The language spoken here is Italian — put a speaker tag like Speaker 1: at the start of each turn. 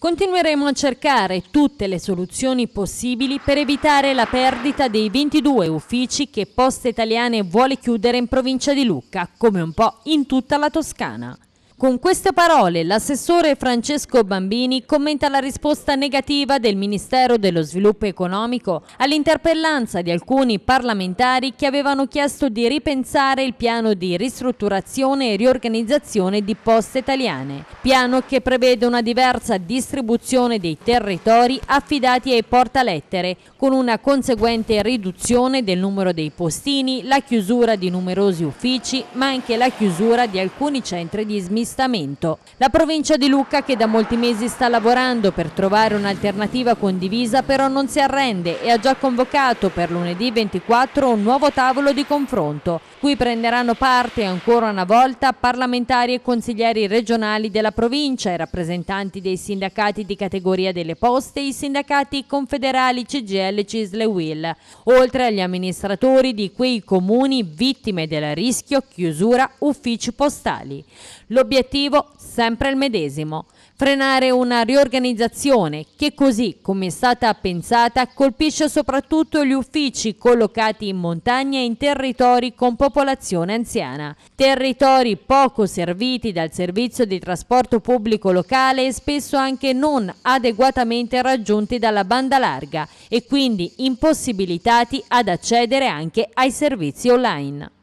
Speaker 1: Continueremo a cercare tutte le soluzioni possibili per evitare la perdita dei 22 uffici che Poste Italiane vuole chiudere in provincia di Lucca, come un po' in tutta la Toscana. Con queste parole l'assessore Francesco Bambini commenta la risposta negativa del Ministero dello Sviluppo Economico all'interpellanza di alcuni parlamentari che avevano chiesto di ripensare il piano di ristrutturazione e riorganizzazione di poste italiane, piano che prevede una diversa distribuzione dei territori affidati ai portalettere, con una conseguente riduzione del numero dei postini, la chiusura di numerosi uffici, ma anche la chiusura di alcuni centri di smissione avvistamento. La provincia di Lucca che da molti mesi sta lavorando per trovare un'alternativa condivisa però non si arrende e ha già convocato per lunedì 24 un nuovo tavolo di confronto, cui prenderanno parte ancora una volta parlamentari e consiglieri regionali della provincia e rappresentanti dei sindacati di categoria delle poste e i sindacati confederali CGL Cisle Will, oltre agli amministratori di quei comuni vittime del rischio chiusura uffici postali. L'obiettivo L'obiettivo sempre il medesimo, frenare una riorganizzazione che così come è stata pensata colpisce soprattutto gli uffici collocati in montagna e in territori con popolazione anziana, territori poco serviti dal servizio di trasporto pubblico locale e spesso anche non adeguatamente raggiunti dalla banda larga e quindi impossibilitati ad accedere anche ai servizi online.